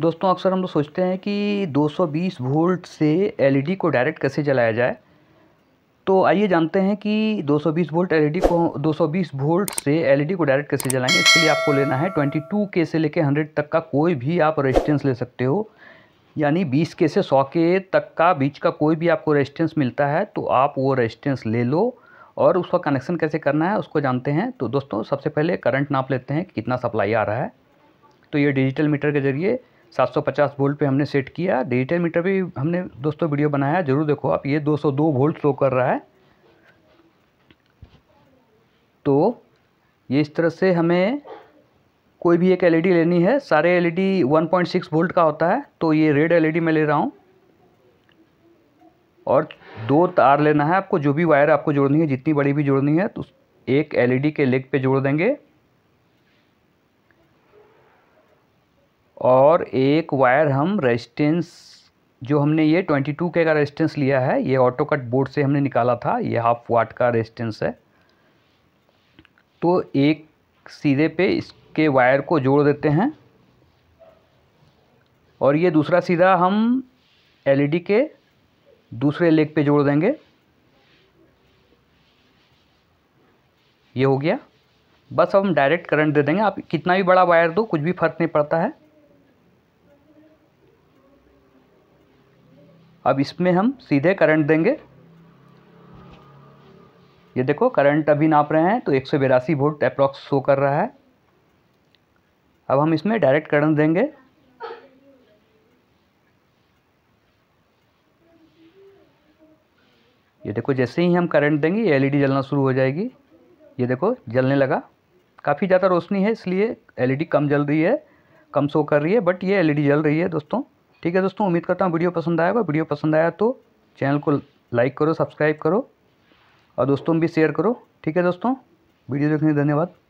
दोस्तों अक्सर हम लोग सोचते हैं कि 220 वोल्ट से एलईडी को डायरेक्ट कैसे जलाया जाए तो आइए जानते हैं कि 220 वोल्ट एलईडी को 220 वोल्ट से एलईडी को डायरेक्ट कैसे जलाएंगे इसके लिए आपको लेना है 22 के से लेकर 100 तक का कोई भी आप रेजिस्टेंस ले सकते हो यानी 20 के से 100 के तक का बीच का कोई भी आपको रेजिस्टेंस मिलता है तो आप वो रेजिस्टेंस ले लो और उसका कनेक्शन कैसे करना है उसको जानते हैं तो दोस्तों सबसे पहले करंट नाप लेते हैं कि कितना सप्लाई आ रहा है तो ये डिजिटल मीटर के ज़रिए 750 वोल्ट पे हमने सेट किया डिजिटल मीटर भी हमने दोस्तों वीडियो बनाया जरूर देखो आप ये 202 वोल्ट शो कर रहा है तो ये इस तरह से हमें कोई भी एक एलईडी लेनी है सारे एलईडी 1.6 वोल्ट का होता है तो ये रेड एलईडी मैं ले रहा हूँ और दो तार लेना है आपको जो भी वायर आपको जोड़नी है जितनी बड़ी भी जोड़नी है तो एक एलईडी के लेग पे जोड़ देंगे और एक वायर हम रेजिस्टेंस जो हमने ये 22 के का रेजिस्टेंस लिया है ये ऑटो कट बोर्ड से हमने निकाला था ये हाफ वाट का रेजिस्टेंस है तो एक सिरे पे इसके वायर को जोड़ देते हैं और ये दूसरा सीधा हम एलईडी e के दूसरे लेग पे जोड़ देंगे ये हो गया बस हम डायरेक्ट करंट दे देंगे आप कितना भी बड़ा वायर दो कुछ भी फर्क नहीं पड़ता है अब इसमें हम सीधे करंट देंगे ये देखो करंट अभी नाप रहे हैं तो एक सौ बिरासी वोल्ट अप्रॉक्स शो कर रहा है अब हम इसमें डायरेक्ट करंट देंगे ये देखो जैसे ही हम करंट देंगे ये एलईडी e जलना शुरू हो जाएगी ये देखो जलने लगा काफ़ी ज़्यादा रोशनी है इसलिए एलईडी e कम जल रही है कम शो कर रही है बट ये एलईडी e जल रही है दोस्तों ठीक है दोस्तों उम्मीद करता हूँ वीडियो पसंद आएगा वीडियो पसंद आया तो चैनल को लाइक करो सब्सक्राइब करो और दोस्तों भी शेयर करो ठीक है दोस्तों वीडियो देखने धन्यवाद